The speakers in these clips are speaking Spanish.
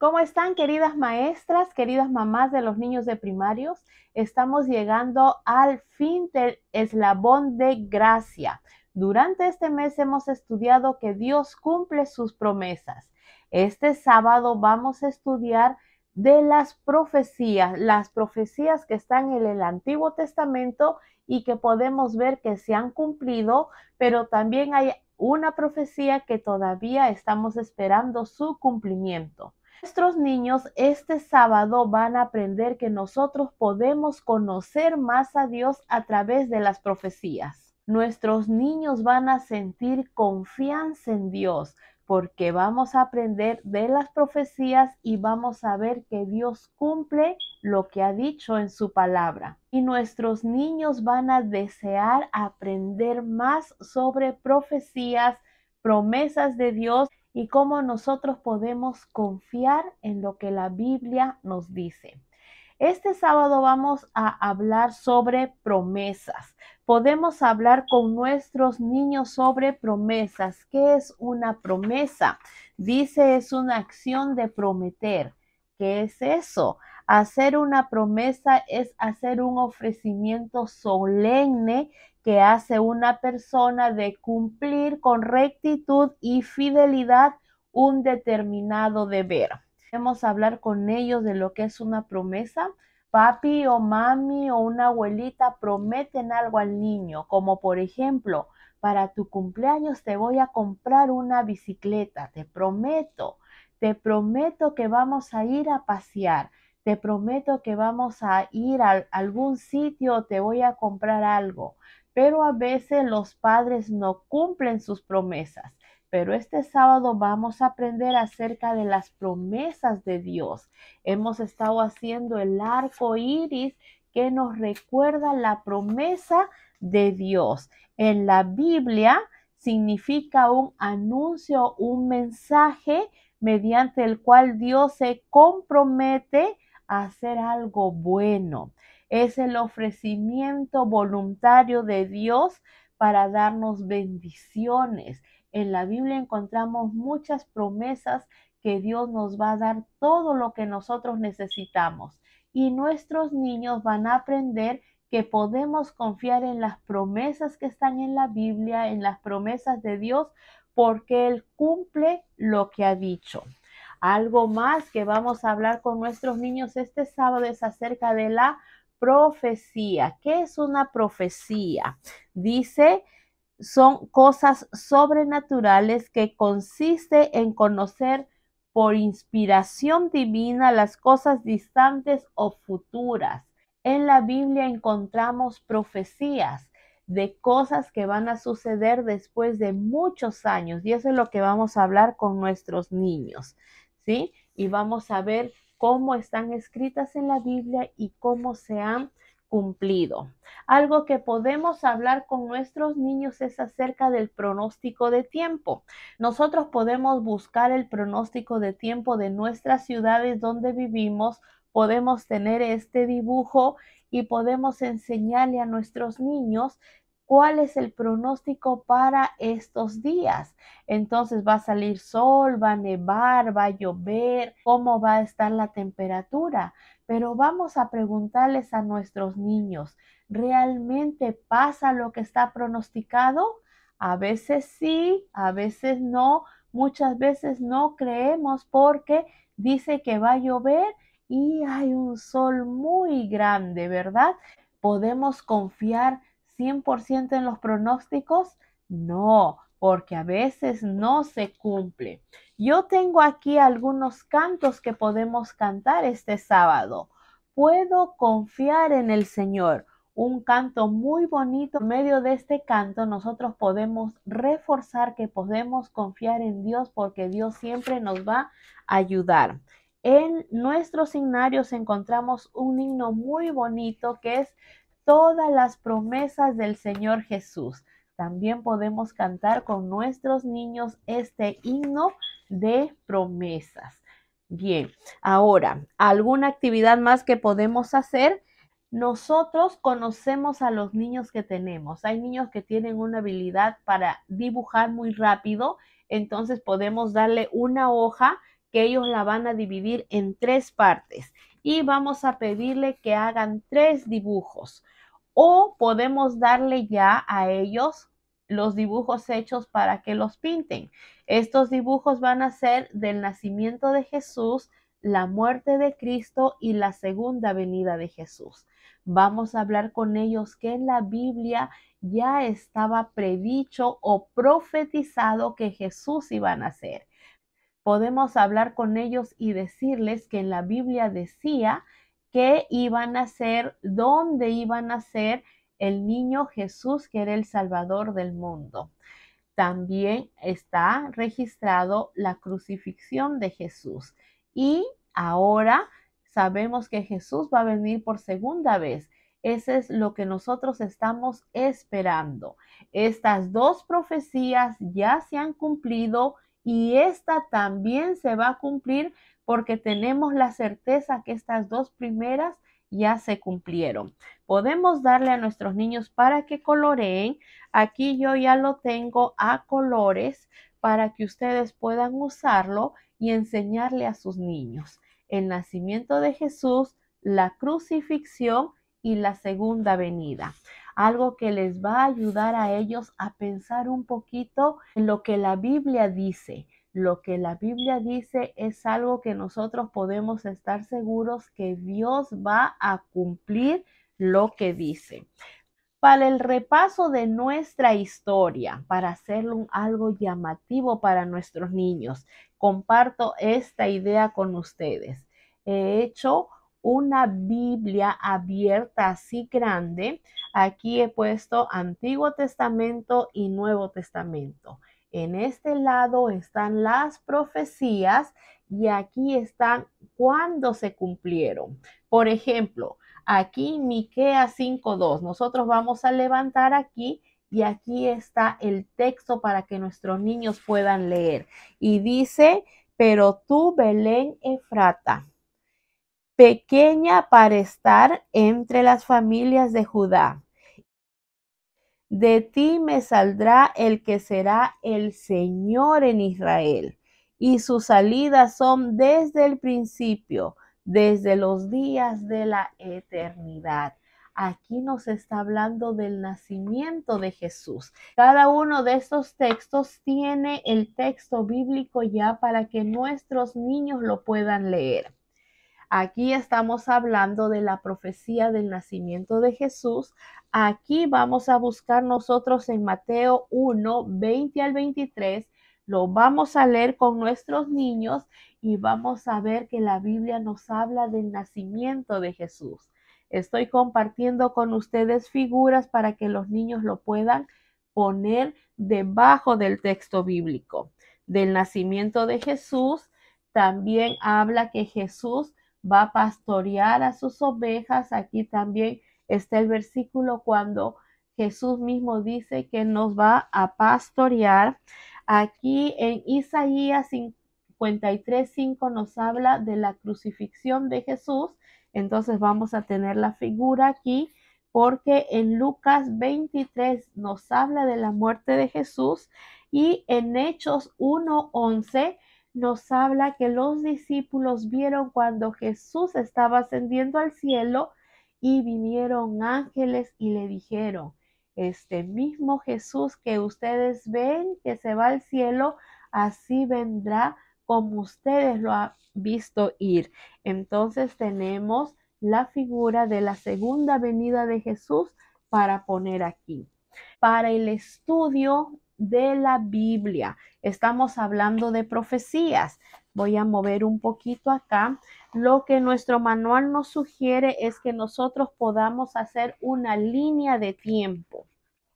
¿Cómo están queridas maestras, queridas mamás de los niños de primarios? Estamos llegando al fin del eslabón de gracia. Durante este mes hemos estudiado que Dios cumple sus promesas. Este sábado vamos a estudiar de las profecías, las profecías que están en el Antiguo Testamento y que podemos ver que se han cumplido, pero también hay una profecía que todavía estamos esperando su cumplimiento. Nuestros niños este sábado van a aprender que nosotros podemos conocer más a Dios a través de las profecías. Nuestros niños van a sentir confianza en Dios porque vamos a aprender de las profecías y vamos a ver que Dios cumple lo que ha dicho en su palabra. Y nuestros niños van a desear aprender más sobre profecías, promesas de Dios y cómo nosotros podemos confiar en lo que la Biblia nos dice. Este sábado vamos a hablar sobre promesas. Podemos hablar con nuestros niños sobre promesas. ¿Qué es una promesa? Dice es una acción de prometer. ¿Qué es eso? Hacer una promesa es hacer un ofrecimiento solemne que hace una persona de cumplir con rectitud y fidelidad un determinado deber. Podemos hablar con ellos de lo que es una promesa. Papi o mami o una abuelita prometen algo al niño, como por ejemplo, para tu cumpleaños te voy a comprar una bicicleta, te prometo, te prometo que vamos a ir a pasear, te prometo que vamos a ir a algún sitio, te voy a comprar algo, pero a veces los padres no cumplen sus promesas. Pero este sábado vamos a aprender acerca de las promesas de Dios. Hemos estado haciendo el arco iris que nos recuerda la promesa de Dios. En la Biblia significa un anuncio, un mensaje mediante el cual Dios se compromete a hacer algo bueno es el ofrecimiento voluntario de Dios para darnos bendiciones. En la Biblia encontramos muchas promesas que Dios nos va a dar todo lo que nosotros necesitamos y nuestros niños van a aprender que podemos confiar en las promesas que están en la Biblia, en las promesas de Dios, porque Él cumple lo que ha dicho. Algo más que vamos a hablar con nuestros niños este sábado es acerca de la profecía. ¿Qué es una profecía? Dice, son cosas sobrenaturales que consiste en conocer por inspiración divina las cosas distantes o futuras. En la Biblia encontramos profecías de cosas que van a suceder después de muchos años y eso es lo que vamos a hablar con nuestros niños, ¿sí? Y vamos a ver cómo están escritas en la Biblia y cómo se han cumplido. Algo que podemos hablar con nuestros niños es acerca del pronóstico de tiempo. Nosotros podemos buscar el pronóstico de tiempo de nuestras ciudades donde vivimos, podemos tener este dibujo y podemos enseñarle a nuestros niños cuál es el pronóstico para estos días. Entonces va a salir sol, va a nevar, va a llover, cómo va a estar la temperatura. Pero vamos a preguntarles a nuestros niños, ¿realmente pasa lo que está pronosticado? A veces sí, a veces no, muchas veces no creemos porque dice que va a llover y hay un sol muy grande, ¿verdad? Podemos confiar 100% en los pronósticos? No, porque a veces no se cumple. Yo tengo aquí algunos cantos que podemos cantar este sábado. Puedo confiar en el Señor. Un canto muy bonito. En medio de este canto nosotros podemos reforzar que podemos confiar en Dios porque Dios siempre nos va a ayudar. En nuestros signarios encontramos un himno muy bonito que es todas las promesas del Señor Jesús. También podemos cantar con nuestros niños este himno de promesas. Bien, ahora, ¿alguna actividad más que podemos hacer? Nosotros conocemos a los niños que tenemos. Hay niños que tienen una habilidad para dibujar muy rápido, entonces podemos darle una hoja que ellos la van a dividir en tres partes y vamos a pedirle que hagan tres dibujos o podemos darle ya a ellos los dibujos hechos para que los pinten. Estos dibujos van a ser del nacimiento de Jesús, la muerte de Cristo y la segunda venida de Jesús. Vamos a hablar con ellos que en la Biblia ya estaba predicho o profetizado que Jesús iba a nacer podemos hablar con ellos y decirles que en la Biblia decía que iban a ser, dónde iban a ser el niño Jesús, que era el Salvador del mundo. También está registrado la crucifixión de Jesús. Y ahora sabemos que Jesús va a venir por segunda vez. Ese es lo que nosotros estamos esperando. Estas dos profecías ya se han cumplido y esta también se va a cumplir porque tenemos la certeza que estas dos primeras ya se cumplieron. Podemos darle a nuestros niños para que coloreen. Aquí yo ya lo tengo a colores para que ustedes puedan usarlo y enseñarle a sus niños. El nacimiento de Jesús, la crucifixión y la segunda venida algo que les va a ayudar a ellos a pensar un poquito en lo que la Biblia dice. Lo que la Biblia dice es algo que nosotros podemos estar seguros que Dios va a cumplir lo que dice. Para el repaso de nuestra historia, para hacerlo algo llamativo para nuestros niños, comparto esta idea con ustedes. He hecho una Biblia abierta así grande. Aquí he puesto Antiguo Testamento y Nuevo Testamento. En este lado están las profecías y aquí están cuándo se cumplieron. Por ejemplo, aquí Miqueas 5:2. Nosotros vamos a levantar aquí y aquí está el texto para que nuestros niños puedan leer. Y dice, "Pero tú Belén Efrata, pequeña para estar entre las familias de Judá. De ti me saldrá el que será el Señor en Israel, y sus salidas son desde el principio, desde los días de la eternidad. Aquí nos está hablando del nacimiento de Jesús. Cada uno de estos textos tiene el texto bíblico ya para que nuestros niños lo puedan leer. Aquí estamos hablando de la profecía del nacimiento de Jesús. Aquí vamos a buscar nosotros en Mateo 1, 20 al 23. Lo vamos a leer con nuestros niños y vamos a ver que la Biblia nos habla del nacimiento de Jesús. Estoy compartiendo con ustedes figuras para que los niños lo puedan poner debajo del texto bíblico. Del nacimiento de Jesús también habla que Jesús va a pastorear a sus ovejas. Aquí también está el versículo cuando Jesús mismo dice que nos va a pastorear. Aquí en Isaías 53, nos habla de la crucifixión de Jesús. Entonces vamos a tener la figura aquí porque en Lucas 23 nos habla de la muerte de Jesús y en Hechos 1, 11 nos habla que los discípulos vieron cuando Jesús estaba ascendiendo al cielo y vinieron ángeles y le dijeron, este mismo Jesús que ustedes ven que se va al cielo, así vendrá como ustedes lo han visto ir. Entonces tenemos la figura de la segunda venida de Jesús para poner aquí. Para el estudio de la Biblia. Estamos hablando de profecías. Voy a mover un poquito acá. Lo que nuestro manual nos sugiere es que nosotros podamos hacer una línea de tiempo.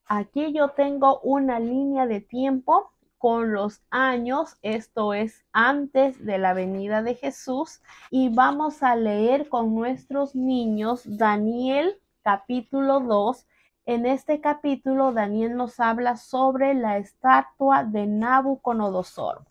Aquí yo tengo una línea de tiempo con los años, esto es antes de la venida de Jesús, y vamos a leer con nuestros niños Daniel capítulo 2, en este capítulo, Daniel nos habla sobre la estatua de Nabucodonosor.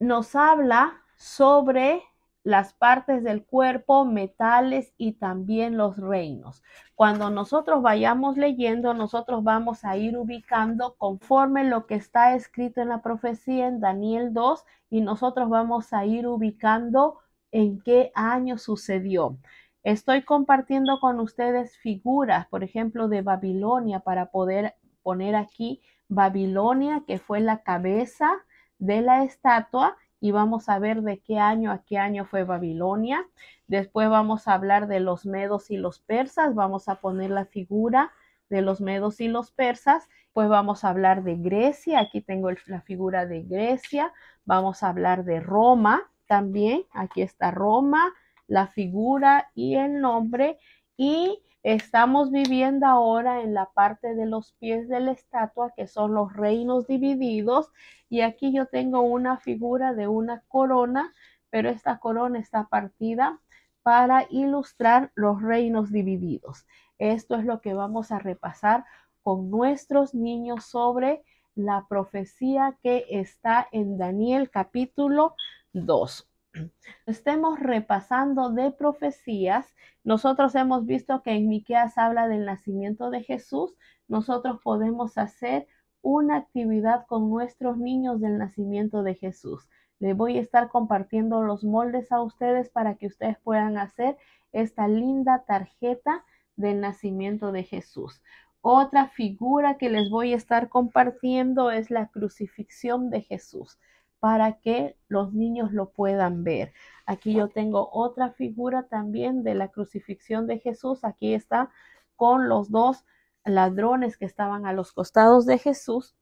Nos habla sobre las partes del cuerpo, metales y también los reinos. Cuando nosotros vayamos leyendo, nosotros vamos a ir ubicando conforme lo que está escrito en la profecía en Daniel 2 y nosotros vamos a ir ubicando en qué año sucedió. Estoy compartiendo con ustedes figuras, por ejemplo, de Babilonia para poder poner aquí Babilonia, que fue la cabeza de la estatua, y vamos a ver de qué año a qué año fue Babilonia. Después vamos a hablar de los medos y los persas, vamos a poner la figura de los medos y los persas, pues vamos a hablar de Grecia, aquí tengo la figura de Grecia, vamos a hablar de Roma también, aquí está Roma, la figura y el nombre y estamos viviendo ahora en la parte de los pies de la estatua que son los reinos divididos y aquí yo tengo una figura de una corona pero esta corona está partida para ilustrar los reinos divididos. Esto es lo que vamos a repasar con nuestros niños sobre la profecía que está en Daniel capítulo 2 estemos repasando de profecías. Nosotros hemos visto que en Miqueas habla del nacimiento de Jesús. Nosotros podemos hacer una actividad con nuestros niños del nacimiento de Jesús. le voy a estar compartiendo los moldes a ustedes para que ustedes puedan hacer esta linda tarjeta del nacimiento de Jesús. Otra figura que les voy a estar compartiendo es la crucifixión de Jesús para que los niños lo puedan ver. Aquí yo tengo otra figura también de la crucifixión de Jesús. Aquí está con los dos ladrones que estaban a los costados de Jesús.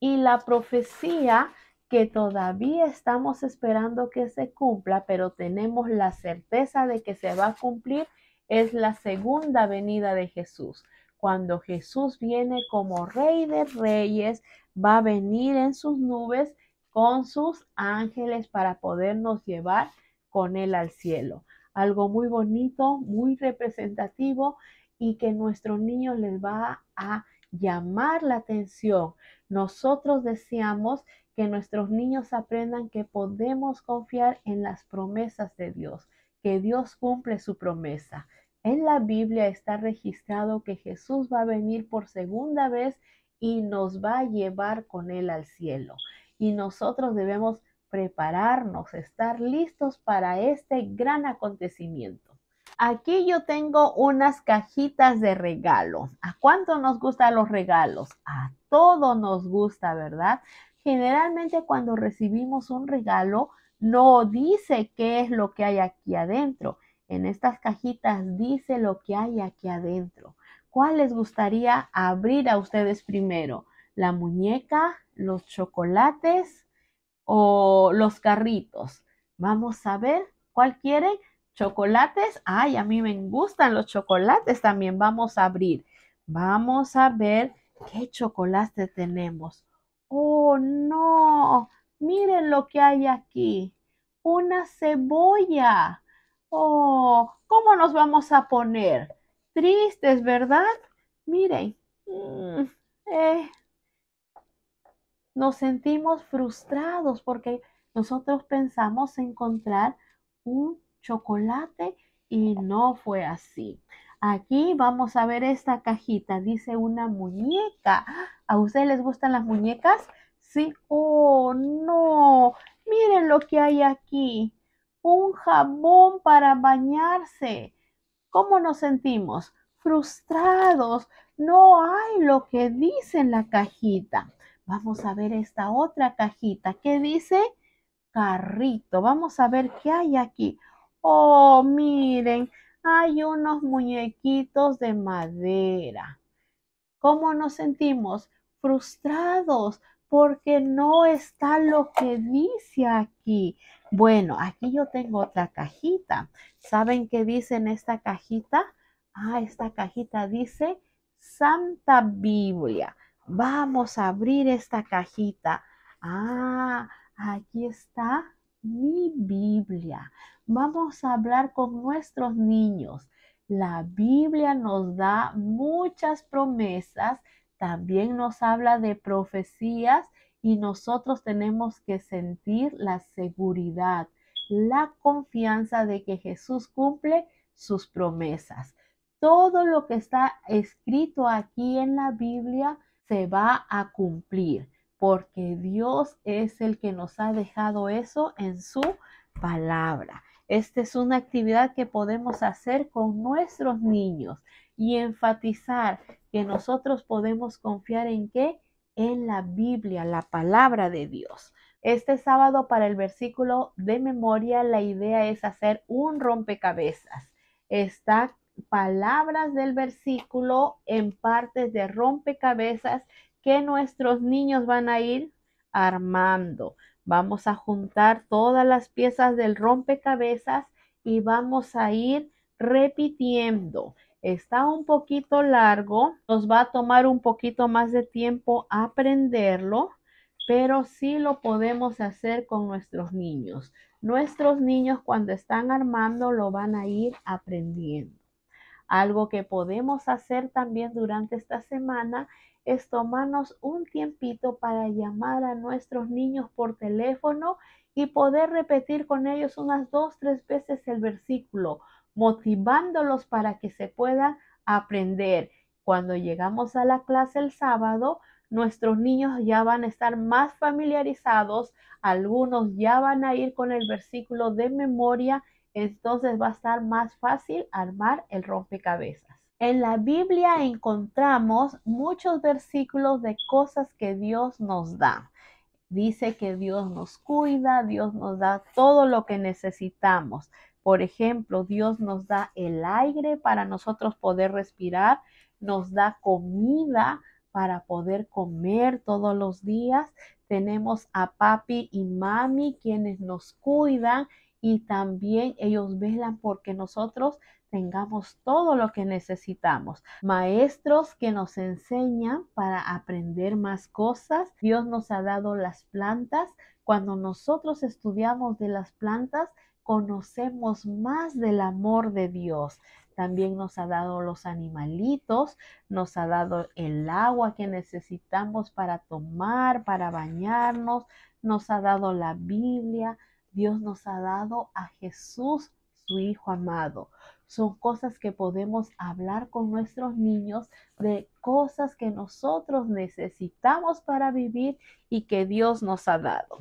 Y la profecía que todavía estamos esperando que se cumpla, pero tenemos la certeza de que se va a cumplir, es la segunda venida de Jesús. Cuando Jesús viene como rey de reyes, va a venir en sus nubes con sus ángeles para podernos llevar con Él al cielo. Algo muy bonito, muy representativo y que nuestros niños les va a llamar la atención. Nosotros deseamos que nuestros niños aprendan que podemos confiar en las promesas de Dios, que Dios cumple su promesa. En la Biblia está registrado que Jesús va a venir por segunda vez y nos va a llevar con él al cielo y nosotros debemos prepararnos, estar listos para este gran acontecimiento. Aquí yo tengo unas cajitas de regalos. ¿A cuánto nos gustan los regalos? A todo nos gusta, ¿verdad? Generalmente cuando recibimos un regalo no dice qué es lo que hay aquí adentro. En estas cajitas dice lo que hay aquí adentro. ¿Cuál les gustaría abrir a ustedes primero? la muñeca, los chocolates o los carritos. Vamos a ver cuál quieren. Chocolates. Ay, a mí me gustan los chocolates. También vamos a abrir. Vamos a ver qué chocolate tenemos. Oh, no. Miren lo que hay aquí. Una cebolla. Oh, ¿cómo nos vamos a poner? Tristes, ¿verdad? Miren. Mm, eh, nos sentimos frustrados porque nosotros pensamos encontrar un chocolate y no fue así. Aquí vamos a ver esta cajita, dice una muñeca. ¿A ustedes les gustan las muñecas? Sí. Oh, no. Miren lo que hay aquí. Un jabón para bañarse. ¿Cómo nos sentimos? Frustrados. No hay lo que dice en la cajita. Vamos a ver esta otra cajita ¿Qué dice carrito. Vamos a ver qué hay aquí. Oh, miren, hay unos muñequitos de madera. ¿Cómo nos sentimos? Frustrados porque no está lo que dice aquí. Bueno, aquí yo tengo otra cajita. ¿Saben qué dice en esta cajita? Ah, esta cajita dice Santa Biblia. Vamos a abrir esta cajita. Ah, aquí está mi Biblia. Vamos a hablar con nuestros niños. La Biblia nos da muchas promesas, también nos habla de profecías y nosotros tenemos que sentir la seguridad, la confianza de que Jesús cumple sus promesas. Todo lo que está escrito aquí en la Biblia se va a cumplir, porque Dios es el que nos ha dejado eso en su palabra. Esta es una actividad que podemos hacer con nuestros niños y enfatizar que nosotros podemos confiar en qué? En la Biblia, la palabra de Dios. Este sábado para el versículo de memoria, la idea es hacer un rompecabezas. Está palabras del versículo en partes de rompecabezas que nuestros niños van a ir armando. Vamos a juntar todas las piezas del rompecabezas y vamos a ir repitiendo. Está un poquito largo, nos va a tomar un poquito más de tiempo aprenderlo, pero sí lo podemos hacer con nuestros niños. Nuestros niños cuando están armando lo van a ir aprendiendo. Algo que podemos hacer también durante esta semana es tomarnos un tiempito para llamar a nuestros niños por teléfono y poder repetir con ellos unas dos, tres veces el versículo, motivándolos para que se puedan aprender. Cuando llegamos a la clase el sábado, nuestros niños ya van a estar más familiarizados, algunos ya van a ir con el versículo de memoria entonces va a estar más fácil armar el rompecabezas. En la Biblia encontramos muchos versículos de cosas que Dios nos da. Dice que Dios nos cuida, Dios nos da todo lo que necesitamos. Por ejemplo, Dios nos da el aire para nosotros poder respirar, nos da comida para poder comer todos los días. Tenemos a papi y mami quienes nos cuidan y también ellos velan porque nosotros tengamos todo lo que necesitamos. Maestros que nos enseñan para aprender más cosas. Dios nos ha dado las plantas. Cuando nosotros estudiamos de las plantas, conocemos más del amor de Dios. También nos ha dado los animalitos, nos ha dado el agua que necesitamos para tomar, para bañarnos, nos ha dado la Biblia, Dios nos ha dado a Jesús, su Hijo amado. Son cosas que podemos hablar con nuestros niños de cosas que nosotros necesitamos para vivir y que Dios nos ha dado.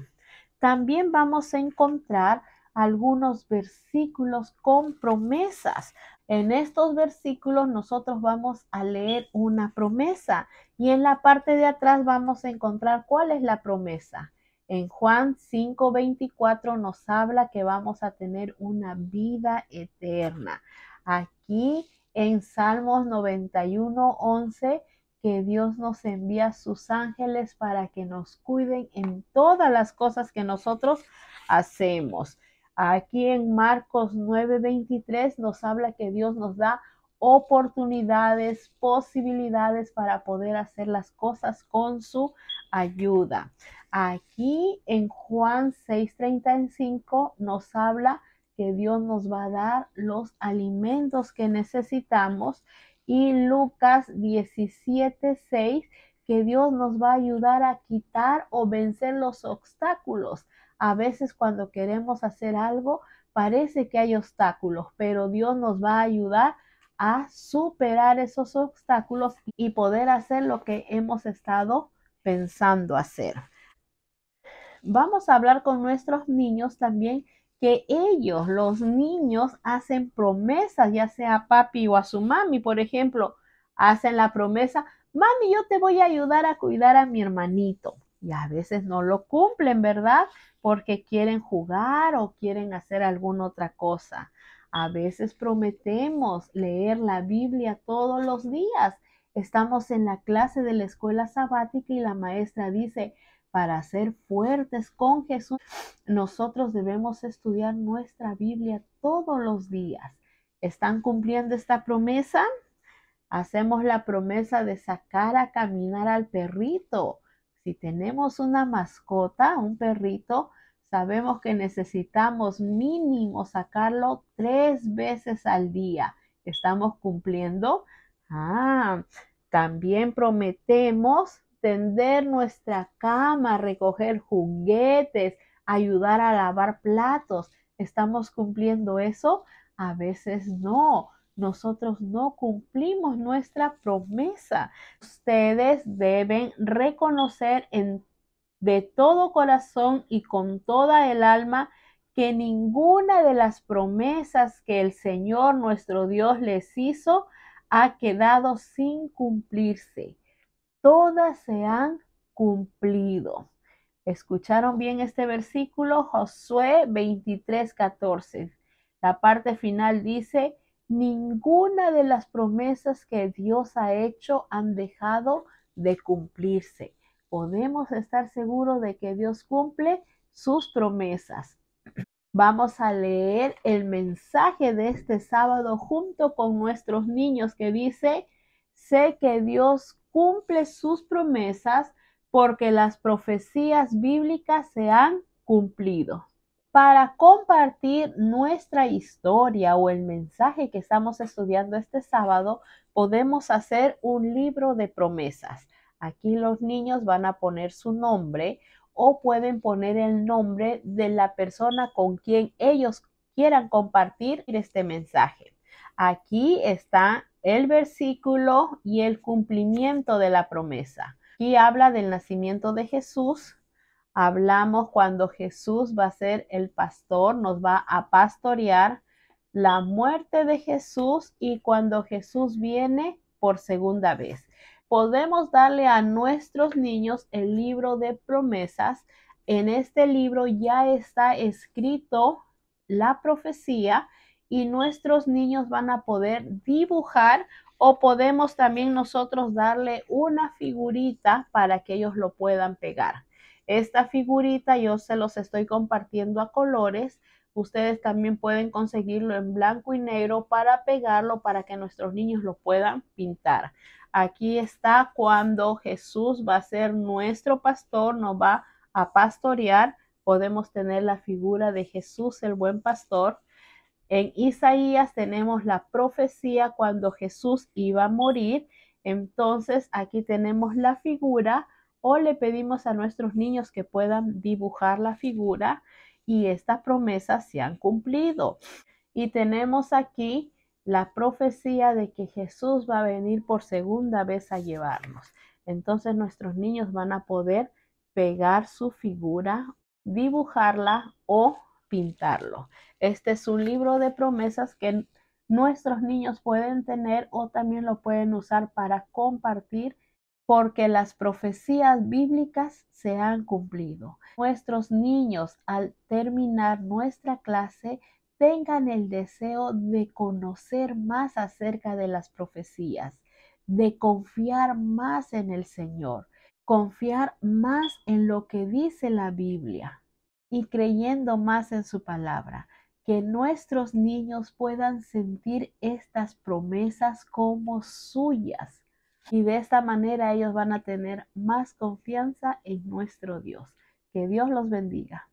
También vamos a encontrar algunos versículos con promesas. En estos versículos nosotros vamos a leer una promesa y en la parte de atrás vamos a encontrar cuál es la promesa. En Juan 5:24 nos habla que vamos a tener una vida eterna. Aquí en Salmos 91:11 que Dios nos envía sus ángeles para que nos cuiden en todas las cosas que nosotros hacemos. Aquí en Marcos 9:23 nos habla que Dios nos da oportunidades, posibilidades para poder hacer las cosas con su ayuda. Aquí en Juan 6:35 nos habla que Dios nos va a dar los alimentos que necesitamos y Lucas 17:6 que Dios nos va a ayudar a quitar o vencer los obstáculos. A veces cuando queremos hacer algo, parece que hay obstáculos, pero Dios nos va a ayudar a superar esos obstáculos y poder hacer lo que hemos estado pensando hacer. Vamos a hablar con nuestros niños también que ellos, los niños, hacen promesas, ya sea a papi o a su mami, por ejemplo, hacen la promesa, mami, yo te voy a ayudar a cuidar a mi hermanito. Y a veces no lo cumplen, ¿verdad? Porque quieren jugar o quieren hacer alguna otra cosa. A veces prometemos leer la Biblia todos los días. Estamos en la clase de la escuela sabática y la maestra dice, para ser fuertes con Jesús, nosotros debemos estudiar nuestra Biblia todos los días. ¿Están cumpliendo esta promesa? Hacemos la promesa de sacar a caminar al perrito. Si tenemos una mascota, un perrito, sabemos que necesitamos mínimo sacarlo tres veces al día. ¿Estamos cumpliendo? Ah, también prometemos tender nuestra cama, recoger juguetes, ayudar a lavar platos. ¿Estamos cumpliendo eso? A veces no. Nosotros no cumplimos nuestra promesa. Ustedes deben reconocer en de todo corazón y con toda el alma que ninguna de las promesas que el Señor nuestro Dios les hizo ha quedado sin cumplirse. Todas se han cumplido. ¿Escucharon bien este versículo? Josué 23, 14. La parte final dice, ninguna de las promesas que Dios ha hecho han dejado de cumplirse podemos estar seguros de que Dios cumple sus promesas. Vamos a leer el mensaje de este sábado junto con nuestros niños que dice, sé que Dios cumple sus promesas porque las profecías bíblicas se han cumplido. Para compartir nuestra historia o el mensaje que estamos estudiando este sábado, podemos hacer un libro de promesas. Aquí los niños van a poner su nombre o pueden poner el nombre de la persona con quien ellos quieran compartir este mensaje. Aquí está el versículo y el cumplimiento de la promesa. Aquí habla del nacimiento de Jesús. Hablamos cuando Jesús va a ser el pastor, nos va a pastorear la muerte de Jesús y cuando Jesús viene por segunda vez podemos darle a nuestros niños el libro de promesas. En este libro ya está escrito la profecía y nuestros niños van a poder dibujar o podemos también nosotros darle una figurita para que ellos lo puedan pegar. Esta figurita yo se los estoy compartiendo a colores Ustedes también pueden conseguirlo en blanco y negro para pegarlo para que nuestros niños lo puedan pintar. Aquí está cuando Jesús va a ser nuestro pastor, nos va a pastorear. Podemos tener la figura de Jesús, el buen pastor. En Isaías tenemos la profecía cuando Jesús iba a morir. Entonces aquí tenemos la figura o le pedimos a nuestros niños que puedan dibujar la figura y estas promesas se han cumplido. Y tenemos aquí la profecía de que Jesús va a venir por segunda vez a llevarnos. Entonces nuestros niños van a poder pegar su figura, dibujarla o pintarlo. Este es un libro de promesas que nuestros niños pueden tener o también lo pueden usar para compartir porque las profecías bíblicas se han cumplido. Nuestros niños, al terminar nuestra clase, tengan el deseo de conocer más acerca de las profecías, de confiar más en el Señor, confiar más en lo que dice la Biblia y creyendo más en su palabra, que nuestros niños puedan sentir estas promesas como suyas y de esta manera ellos van a tener más confianza en nuestro Dios. Que Dios los bendiga.